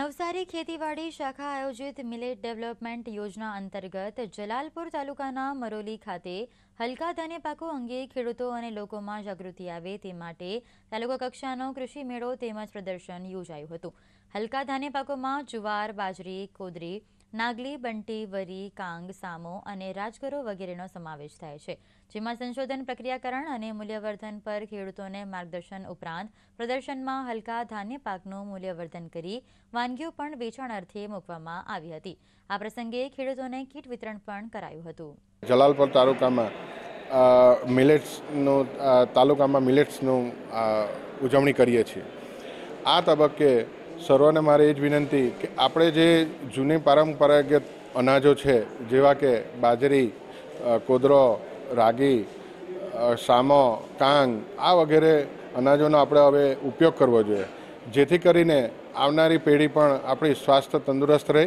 નવસારી ખેતીવાડી શાખા આયોજિત મિલેટ ડેવલપમેન્ટ યોજના અંતર્ગત જલાલપુર તાલુકાના મરોલી ખાતે હલકા ધાન્ય પાકો અંગે ખેડૂતો અને લોકોમાં જાગૃતિ આવે તે માટે તાલુકા કક્ષાનો કૃષિ મેળો તેમજ પ્રદર્શન યોજાયું હતું હલકા ધાન્ય પાકોમાં જુવાર બાજરી કોદરી નાગલી બંટી વરી કાંગ સામો અને રાજગરો વગેરેનો સમાવેશ થાય છે જેમાં સંશોધન પ્રક્રિયાકરણ અને મૂલ્યવર્ધન પર ખેડૂતોને માર્ગદર્શન ઉપરાંત પ્રદર્શનમાં હલકા ધાન્ય પાકનું મૂલ્યવર્ધન કરી વાનગીઓ પણ વેચાણ અર્થે મૂકવામાં આવી હતી આ પ્રસંગે ખેડૂતોને કીટ વિતરણ પણ કરાયું હતું જલાલપુર તાલુકામાં મિલેટ્સનું તાલુકામાં મિલેટ્સનું ઉજવણી કરીએ છીએ આ તબક્કે સર્વને મારે એ જ વિનંતી કે આપણે જે જૂની પરંપરાગત અનાજો છે જેવા કે બાજરી કોદરો રાગી સામો કાંગ આ વગેરે અનાજોનો આપણે હવે ઉપયોગ કરવો જોઈએ જેથી કરીને આવનારી પેઢી પણ આપણી સ્વાસ્થ્ય તંદુરસ્ત રહે